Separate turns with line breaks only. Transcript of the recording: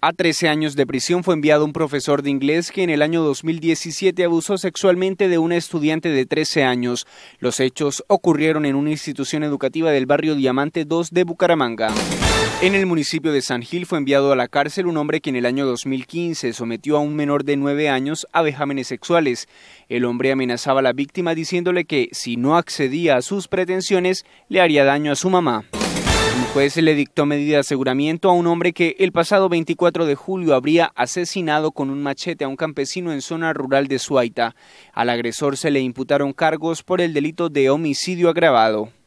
A 13 años de prisión fue enviado un profesor de inglés que en el año 2017 abusó sexualmente de una estudiante de 13 años. Los hechos ocurrieron en una institución educativa del barrio Diamante 2 de Bucaramanga. En el municipio de San Gil fue enviado a la cárcel un hombre que en el año 2015 sometió a un menor de 9 años a vejámenes sexuales. El hombre amenazaba a la víctima diciéndole que si no accedía a sus pretensiones le haría daño a su mamá. El juez le dictó medida de aseguramiento a un hombre que el pasado 24 de julio habría asesinado con un machete a un campesino en zona rural de Suaita. Al agresor se le imputaron cargos por el delito de homicidio agravado.